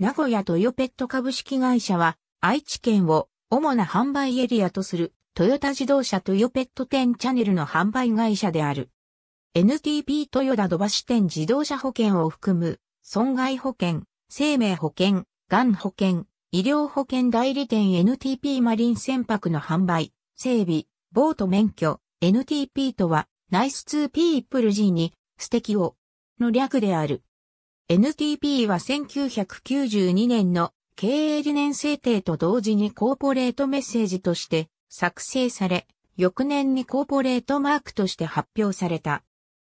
名古屋トヨペット株式会社は、愛知県を主な販売エリアとする、トヨタ自動車トヨペット店チャンネルの販売会社である。NTP トヨタ土橋店自動車保険を含む、損害保険、生命保険、がん保険、医療保険代理店 NTP マリン船舶の販売、整備、ボート免許、NTP とは、ナイスツーピープル G に、素敵を、の略である。NTP は1992年の経営理念制定と同時にコーポレートメッセージとして作成され、翌年にコーポレートマークとして発表された。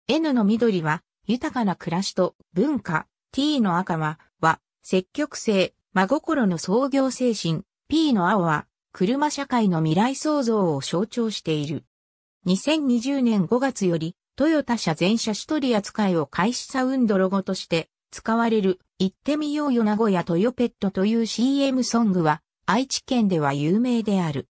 N の緑は豊かな暮らしと文化、T の赤は、は、積極性、真心の創業精神、P の青は、車社会の未来創造を象徴している。2020年5月より、トヨタ社全社一人扱いを開始サウンドロゴとして使われる、行ってみようよ名古屋トヨペットという CM ソングは、愛知県では有名である。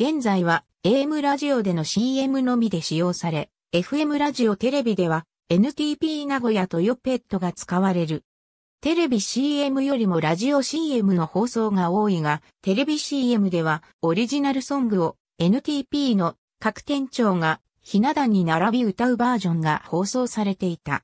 現在は、AM ラジオでの CM のみで使用され、FM ラジオテレビでは、NTP 名古屋トヨペットが使われる。テレビ CM よりもラジオ CM の放送が多いが、テレビ CM ではオリジナルソングを NTP の各店長がひな壇に並び歌うバージョンが放送されていた。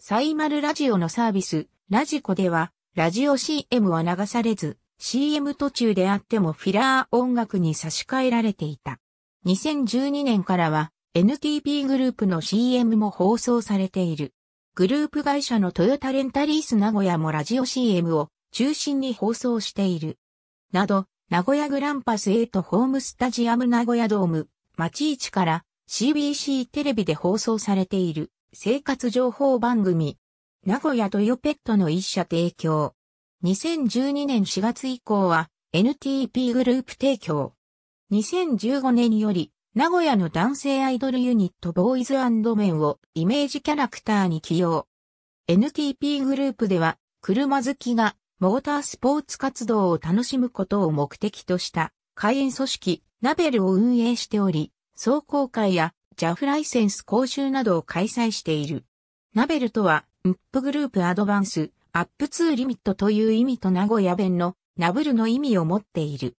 サイマルラジオのサービス、ラジコでは、ラジオ CM は流されず、CM 途中であってもフィラー音楽に差し替えられていた。2012年からは NTP グループの CM も放送されている。グループ会社のトヨタレンタリース名古屋もラジオ CM を中心に放送している。など、名古屋グランパス8ホームスタジアム名古屋ドーム、町市から CBC テレビで放送されている。生活情報番組、名古屋トヨペットの一社提供。2012年4月以降は NTP グループ提供。2015年より名古屋の男性アイドルユニットボーイズメンをイメージキャラクターに起用。NTP グループでは車好きがモータースポーツ活動を楽しむことを目的とした会員組織ナベルを運営しており、壮行会や JAF ライセンス講習などを開催している。ナベルとは、ムップグループアドバンス、アップツーリミットという意味と名古屋弁のナブルの意味を持っている。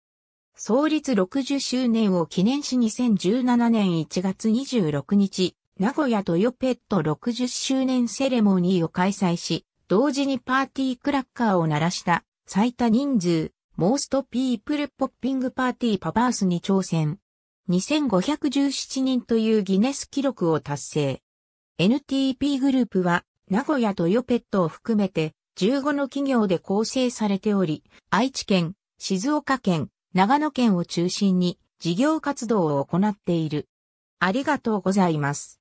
創立60周年を記念し2017年1月26日、名古屋トヨペット60周年セレモニーを開催し、同時にパーティークラッカーを鳴らした最多人数、モーストピープルポッピングパーティーパバースに挑戦。2517人というギネス記録を達成。NTP グループは名古屋とヨペットを含めて15の企業で構成されており、愛知県、静岡県、長野県を中心に事業活動を行っている。ありがとうございます。